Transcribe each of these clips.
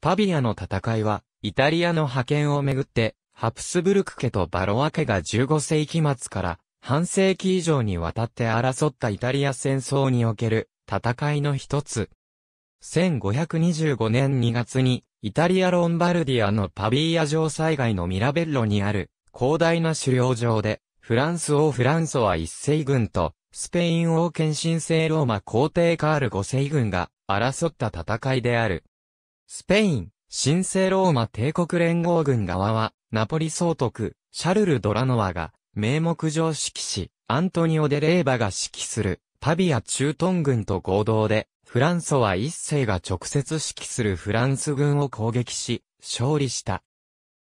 パビアの戦いは、イタリアの覇権をめぐって、ハプスブルク家とバロア家が15世紀末から半世紀以上にわたって争ったイタリア戦争における戦いの一つ。1525年2月にイタリア・ロンバルディアのパビーア城災害のミラベッロにある広大な狩猟場でフランス王フランソワ一世軍とスペイン王権神聖ローマ皇帝カール五世軍が争った戦いである。スペイン、神聖ローマ帝国連合軍側は、ナポリ総督、シャルル・ドラノワが、名目上指揮し、アントニオ・デ・レーバが指揮する、パビア中東軍と合同で、フランソは一世が直接指揮するフランス軍を攻撃し、勝利した。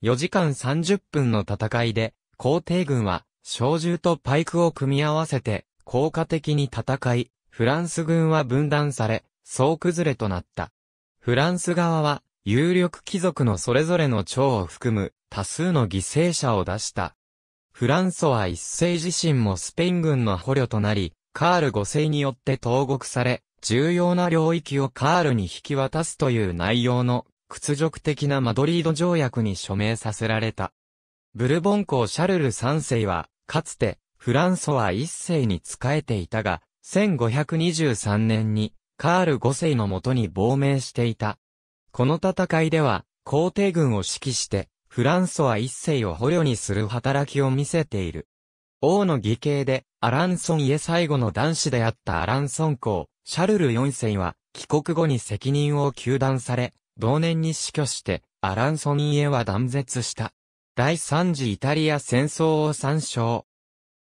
4時間30分の戦いで、皇帝軍は、小銃とパイクを組み合わせて、効果的に戦い、フランス軍は分断され、総崩れとなった。フランス側は、有力貴族のそれぞれの長を含む多数の犠牲者を出した。フランソは一世自身もスペイン軍の捕虜となり、カール五世によって投獄され、重要な領域をカールに引き渡すという内容の屈辱的なマドリード条約に署名させられた。ブルボン公シャルル三世は、かつて、フランソは一世に仕えていたが、1523年に、カール5世のもとに亡命していた。この戦いでは、皇帝軍を指揮して、フランソワ1世を捕虜にする働きを見せている。王の義兄で、アランソン家最後の男子であったアランソン公、シャルル4世は、帰国後に責任を求断され、同年に死去して、アランソン家は断絶した。第三次イタリア戦争を参照。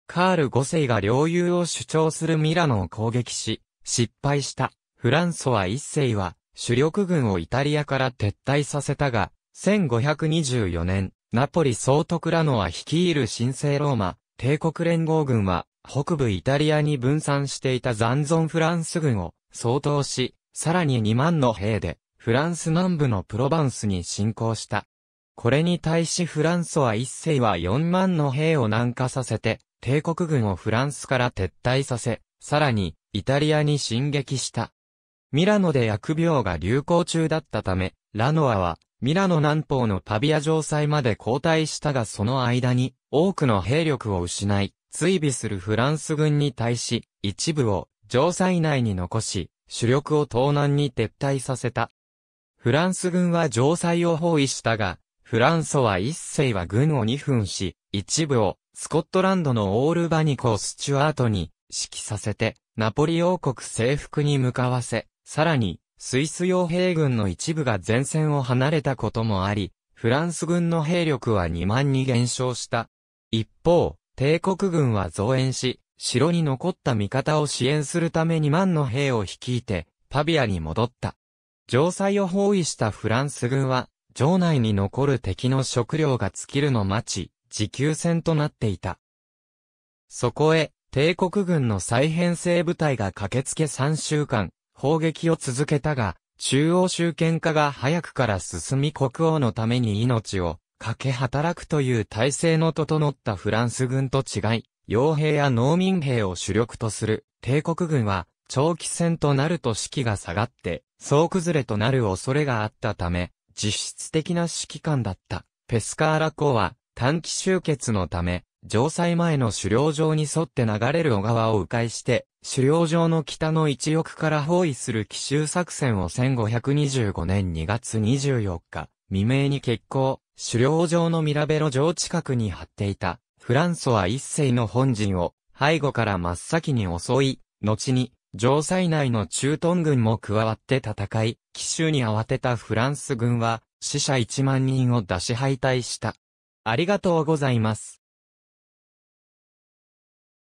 カール5世が領有を主張するミラノを攻撃し、失敗した。フランソワ一世は、主力軍をイタリアから撤退させたが、1524年、ナポリ総督ラノア率いる神聖ローマ、帝国連合軍は、北部イタリアに分散していた残存フランス軍を、総統し、さらに2万の兵で、フランス南部のプロバンスに侵攻した。これに対しフランソワ一世は4万の兵を南下させて、帝国軍をフランスから撤退させ、さらに、イタリアに進撃した。ミラノで疫病が流行中だったため、ラノアは、ミラノ南方のパビア城塞まで後退したがその間に、多くの兵力を失い、追尾するフランス軍に対し、一部を城塞内に残し、主力を東南に撤退させた。フランス軍は城塞を包囲したが、フランソは一世は軍を2分し、一部をスコットランドのオールバニコ・スチュアートに指揮させて、ナポリ王国征服に向かわせ、さらに、スイス傭兵軍の一部が前線を離れたこともあり、フランス軍の兵力は2万に減少した。一方、帝国軍は増援し、城に残った味方を支援するため2万の兵を率いて、パビアに戻った。城塞を包囲したフランス軍は、城内に残る敵の食料が尽きるの待ち、持久戦となっていた。そこへ、帝国軍の再編成部隊が駆けつけ3週間、砲撃を続けたが、中央集権化が早くから進み国王のために命をかけ働くという体制の整ったフランス軍と違い、傭兵や農民兵を主力とする帝国軍は長期戦となると士気が下がって、総崩れとなる恐れがあったため、実質的な指揮官だったペスカーラ公は短期集結のため、城塞前の狩猟場に沿って流れる小川を迂回して、狩猟場の北の一翼から包囲する奇襲作戦を1525年2月24日、未明に決行、狩猟場のミラベロ城近くに張っていた、フランソは一世の本陣を、背後から真っ先に襲い、後に、城塞内の駐屯軍も加わって戦い、奇襲に慌てたフランス軍は、死者1万人を出し敗退した。ありがとうございます。